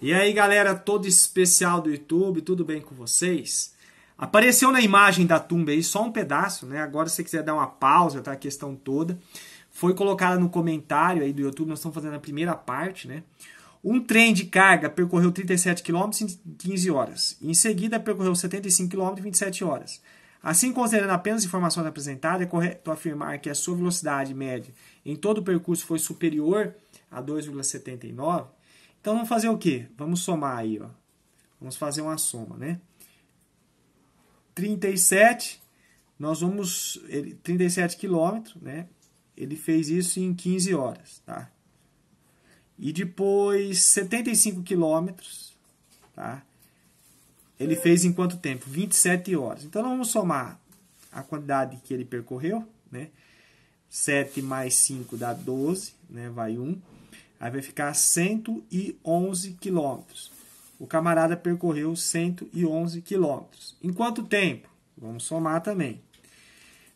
E aí, galera, todo especial do YouTube, tudo bem com vocês? Apareceu na imagem da tumba aí só um pedaço, né? Agora, se você quiser dar uma pausa, tá? A questão toda. Foi colocada no comentário aí do YouTube, nós estamos fazendo a primeira parte, né? Um trem de carga percorreu 37 km em 15 horas. Em seguida, percorreu 75 km em 27 horas. Assim, considerando apenas informações apresentadas, é correto afirmar que a sua velocidade média em todo o percurso foi superior a 2,79 então vamos fazer o quê? Vamos somar aí, ó. Vamos fazer uma soma, né? 37, nós vamos ele, 37 quilômetros, né? Ele fez isso em 15 horas, tá? E depois 75 quilômetros, tá? Ele fez em quanto tempo? 27 horas. Então nós vamos somar a quantidade que ele percorreu, né? 7 mais 5 dá 12, né? Vai 1. Aí vai ficar 111 quilômetros. O camarada percorreu 111 quilômetros. Em quanto tempo? Vamos somar também.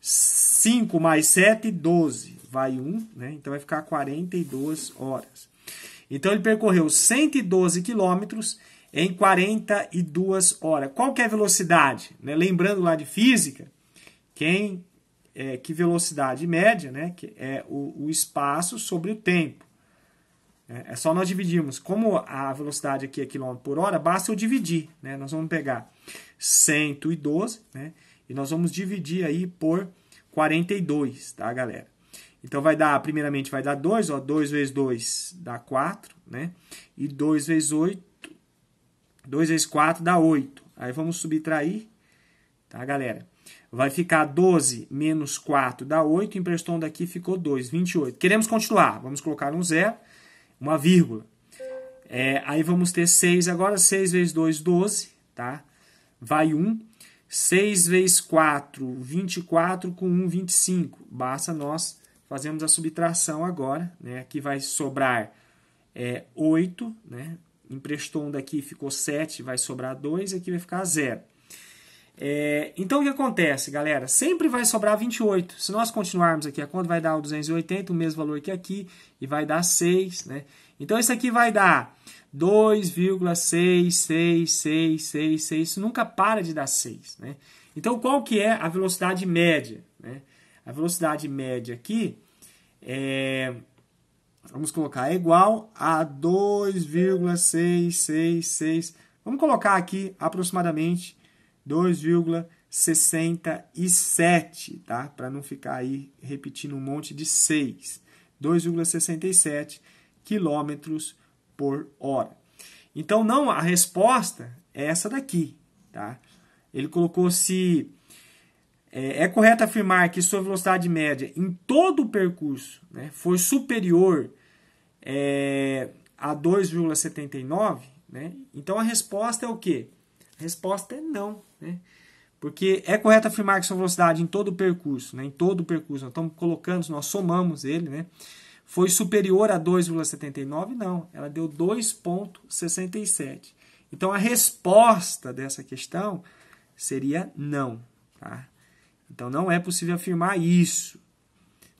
5 mais 7, 12. Vai 1, né? Então vai ficar 42 horas. Então ele percorreu 112 quilômetros em 42 horas. Qual que é a velocidade? Né? Lembrando lá de física, quem é, que velocidade média, né? Que é o, o espaço sobre o tempo. É, é só nós dividirmos. Como a velocidade aqui é quilômetro por hora, basta eu dividir. Né? Nós vamos pegar 112 né? e nós vamos dividir aí por 42, tá, galera? Então vai dar, primeiramente vai dar 2, 2 vezes 2 dá 4, né? E 2 vezes 8, 2 vezes 4 dá 8. Aí vamos subtrair, tá, galera? Vai ficar 12 menos 4 dá 8, emprestando daqui ficou 2, 28. Queremos continuar, vamos colocar um zero uma vírgula. É, aí vamos ter 6 agora, 6 vezes 2, 12, tá? Vai 1. 6 vezes 4, 24, com 1, 25. Basta nós fazermos a subtração agora, né? Aqui vai sobrar é, 8, né? Emprestou um daqui, ficou 7, vai sobrar 2, aqui vai ficar 0. É, então o que acontece, galera? Sempre vai sobrar 28. Se nós continuarmos aqui, a conta vai dar o 280, o mesmo valor que aqui, e vai dar 6, né? Então isso aqui vai dar 2,66666, isso nunca para de dar 6, né? Então qual que é a velocidade média, né? A velocidade média aqui é vamos colocar é igual a 2,666. Vamos colocar aqui aproximadamente 2,67, tá? Para não ficar aí repetindo um monte de 6. 2,67 quilômetros por hora. Então, não, a resposta é essa daqui, tá? Ele colocou se é, é correto afirmar que sua velocidade média em todo o percurso né, foi superior é, a 2,79, né? Então, a resposta é o quê? resposta é não, né? Porque é correto afirmar que sua velocidade em todo o percurso, né, em todo o percurso, nós estamos colocando, nós somamos ele, né, foi superior a 2,79? Não, ela deu 2,67. Então a resposta dessa questão seria não. Tá? Então não é possível afirmar isso.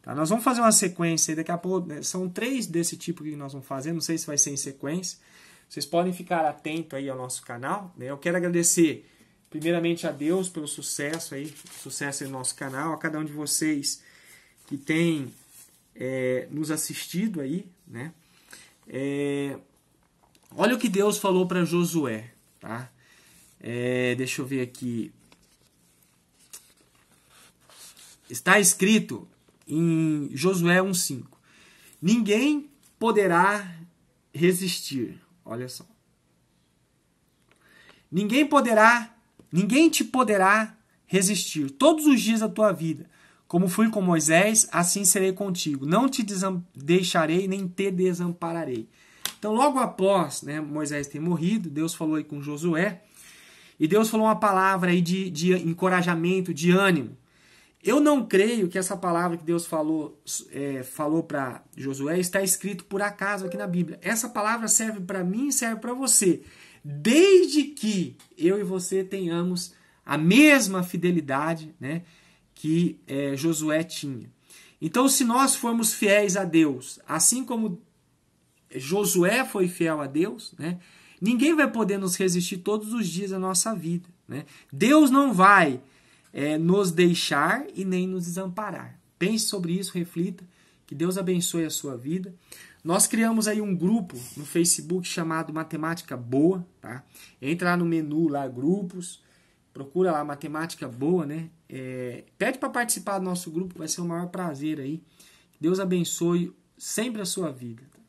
Tá? Nós vamos fazer uma sequência, daqui a pouco, né, são três desse tipo que nós vamos fazer, não sei se vai ser em sequência. Vocês podem ficar atento aí ao nosso canal. Né? Eu quero agradecer primeiramente a Deus pelo sucesso aí, sucesso do nosso canal, a cada um de vocês que tem é, nos assistido aí, né? É, olha o que Deus falou para Josué, tá? É, deixa eu ver aqui. Está escrito em Josué 1:5. Ninguém poderá resistir Olha só. Ninguém poderá, ninguém te poderá resistir todos os dias da tua vida. Como fui com Moisés, assim serei contigo. Não te deixarei nem te desampararei. Então, logo após né, Moisés ter morrido, Deus falou aí com Josué. E Deus falou uma palavra aí de, de encorajamento, de ânimo. Eu não creio que essa palavra que Deus falou, é, falou para Josué está escrito por acaso aqui na Bíblia. Essa palavra serve para mim e serve para você, desde que eu e você tenhamos a mesma fidelidade né, que é, Josué tinha. Então, se nós formos fiéis a Deus, assim como Josué foi fiel a Deus, né, ninguém vai poder nos resistir todos os dias da nossa vida. Né? Deus não vai é, nos deixar e nem nos desamparar. Pense sobre isso, reflita. Que Deus abençoe a sua vida. Nós criamos aí um grupo no Facebook chamado Matemática Boa, tá? Entra lá no menu lá grupos, procura lá Matemática Boa, né? É, pede para participar do nosso grupo, vai ser o maior prazer aí. Deus abençoe sempre a sua vida. Tá?